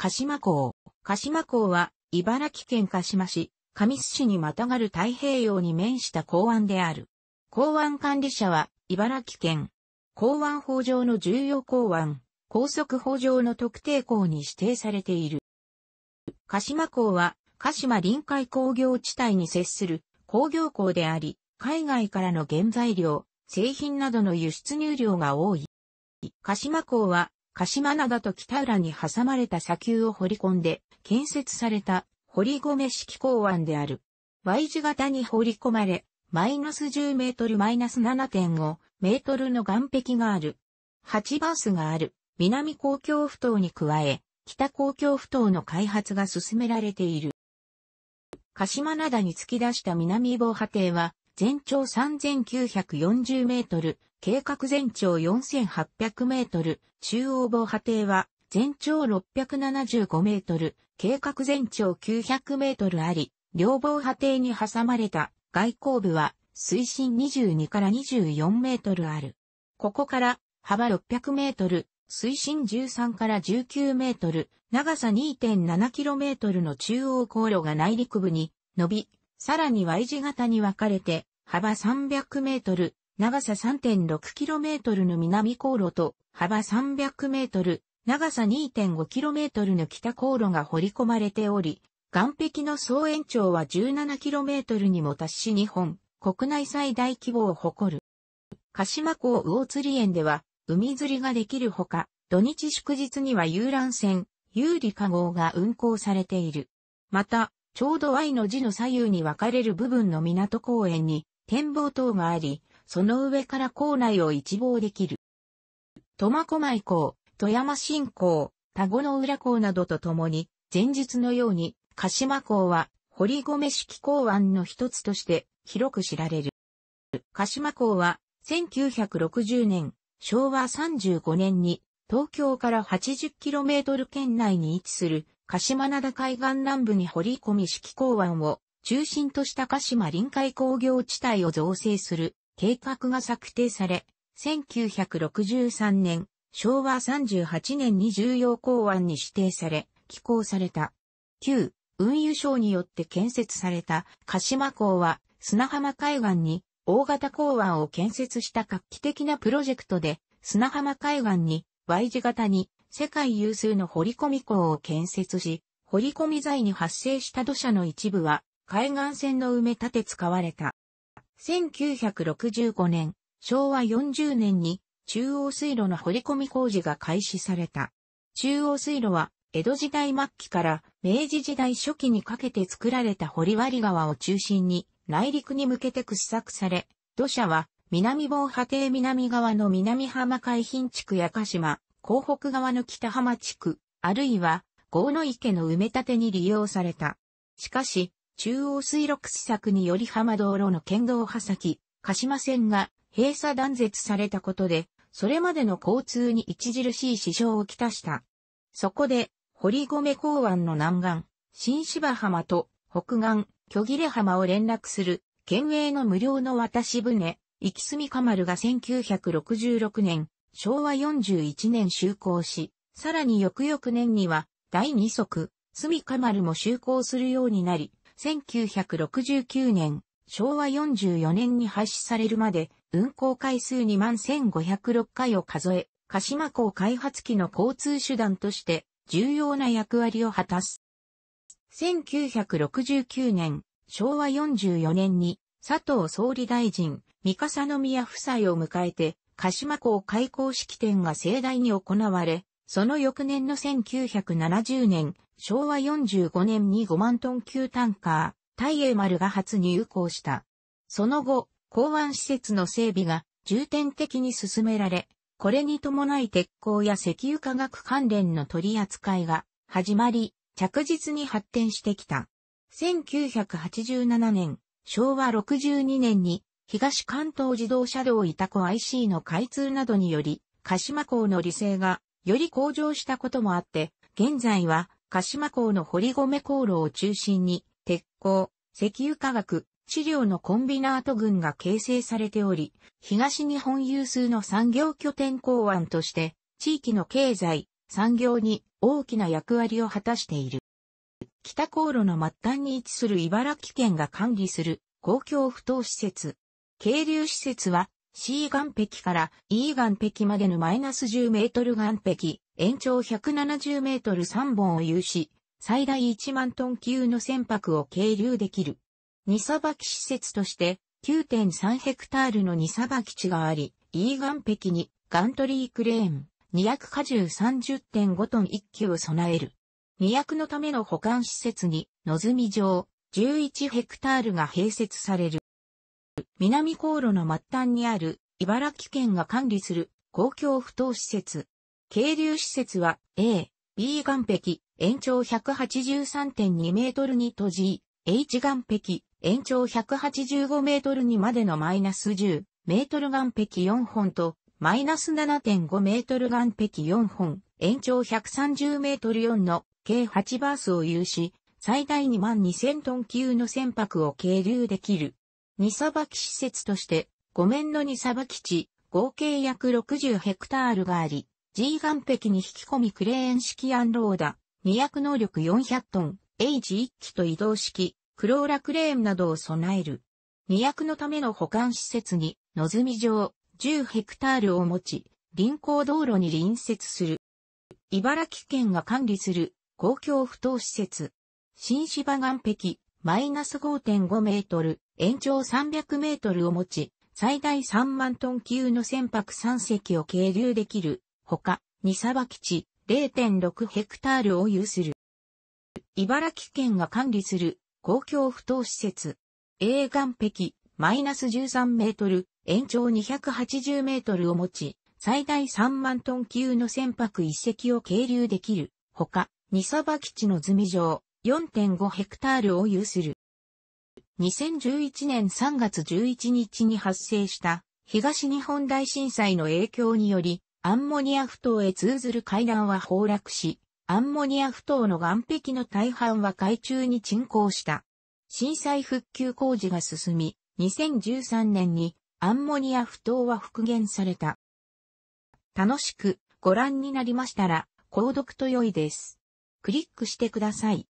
鹿島港。鹿島港は、茨城県鹿島市、神栖市にまたがる太平洋に面した港湾である。港湾管理者は、茨城県。港湾法上の重要港湾、高速法上の特定港に指定されている。鹿島港は、鹿島臨海工業地帯に接する工業港であり、海外からの原材料、製品などの輸出入量が多い。鹿島港は鹿島灘と北浦に挟まれた砂丘を掘り込んで建設された堀込式港湾である。Y 字型に掘り込まれ、マイナス10メートルマイナス7.5メートルの岩壁がある。8バースがある南公共埠頭に加え、北公共埠頭の開発が進められている。鹿島灘に突き出した南防波堤は、全長3940メートル、計画全長4800メートル、中央防波堤は全長675メートル、計画全長900メートルあり、両防波堤に挟まれた外交部は水深22から24メートルある。ここから幅600メートル、水深13から19メートル、長さ2.7キロメートルの中央航路が内陸部に伸び、さらに Y 字型に分かれて、幅300メートル、長さ3.6キロメートルの南航路と、幅300メートル、長さ2.5キロメートルの北航路が掘り込まれており、岸壁の総延長は17キロメートルにも達し日本、国内最大規模を誇る。鹿島港魚釣り園では、海釣りができるほか、土日祝日には遊覧船、有利化号が運航されている。また、ちょうど Y の字の左右に分かれる部分の港公園に展望塔があり、その上から校内を一望できる。苫小牧港、富山新港、田子の浦港などとともに、前日のように、鹿島港は堀米式港湾の一つとして広く知られる。鹿島港は1960年、昭和35年に東京から 80km 圏内に位置する鹿島灘海岸南部に掘り込み式港湾を中心とした鹿島臨海工業地帯を造成する計画が策定され、1963年、昭和38年に重要港湾に指定され、寄港された。旧、運輸省によって建設された鹿島港は砂浜海岸に大型港湾を建設した画期的なプロジェクトで砂浜海岸に Y 字型に世界有数の掘込み港を建設し、掘込み材に発生した土砂の一部は海岸線の埋め立て使われた。1965年、昭和40年に中央水路の掘込み工事が開始された。中央水路は江戸時代末期から明治時代初期にかけて作られた掘割川を中心に内陸に向けて掘削され、土砂は南防波堤南側の南浜海浜地区や鹿島、港北側の北浜地区、あるいは、河野池の埋め立てに利用された。しかし、中央水路施策により浜道路の県道派先、鹿島線が閉鎖断絶されたことで、それまでの交通に著しい支障をきたした。そこで、堀米港湾の南岸、新芝浜と北岸、巨切浜を連絡する、県営の無料の渡し船、行き住か丸が1966年、昭和41年就航し、さらに翌々年には第2足、住か丸も就航するようになり、1969年、昭和44年に廃止されるまで、運航回数2万1506回を数え、鹿島港開発機の交通手段として重要な役割を果たす。1969年、昭和44年に佐藤総理大臣、三笠宮夫妻を迎えて鹿島港開港式典が盛大に行われ、その翌年の1970年、昭和45年に5万トン級タンカー、大英丸が初入港した。その後、港湾施設の整備が重点的に進められ、これに伴い鉄鋼や石油化学関連の取り扱いが始まり、着実に発展してきた。1987年、昭和62年に東関東自動車道委託 IC の開通などにより、鹿島港の利性がより向上したこともあって、現在は鹿島港の堀米航路を中心に、鉄鋼、石油化学、治療のコンビナート群が形成されており、東日本有数の産業拠点港湾として、地域の経済、産業に大きな役割を果たしている。北航路の末端に位置する茨城県が管理する公共不当施設、渓流施設は C 岩壁から E 岩壁までのマイナス10メートル岩壁、延長170メートル3本を有し、最大1万トン級の船舶を渓流できる。荷さばき施設として9.3ヘクタールの荷さばき地があり、E 岩壁にガントリークレーン200荷重30.5トン1機を備える。荷役のための保管施設に、のずみ場11ヘクタールが併設される。南航路の末端にある茨城県が管理する公共不当施設。渓流施設は A、B 岸壁、延長183.2メートルに閉じ、H 岸壁、延長185メートルにまでのマイナス10メートル岸壁4本と、マイナス7.5メートル岸壁4本、延長130メートル4の計8バースを有し、最大2万2000トン級の船舶を係留できる。荷さばき施設として、5面の荷さばき地、合計約60ヘクタールがあり、G 岩壁に引き込みクレーン式アンローダ、二役能力400トン、H1 機と移動式、クローラクレーンなどを備える。二役のための保管施設に、のずみ城、10ヘクタールを持ち、臨港道路に隣接する。茨城県が管理する公共不当施設。新芝岩壁、マイナス5.5メートル、延長300メートルを持ち、最大3万トン級の船舶3隻を係留できる、ほか、荷さば基地0.6ヘクタールを有する。茨城県が管理する公共不当施設、A 岸壁マイナス13メートル、延長280メートルを持ち、最大3万トン級の船舶1隻を係留できる、ほか、荷さば基地の積み場、4.5ヘクタールを有する。2011年3月11日に発生した東日本大震災の影響により、アンモニア埠頭へ通ずる階段は崩落し、アンモニア埠頭の岸壁の大半は海中に沈降した。震災復旧工事が進み、2013年にアンモニア埠頭は復元された。楽しくご覧になりましたら、購読と良いです。クリックしてください。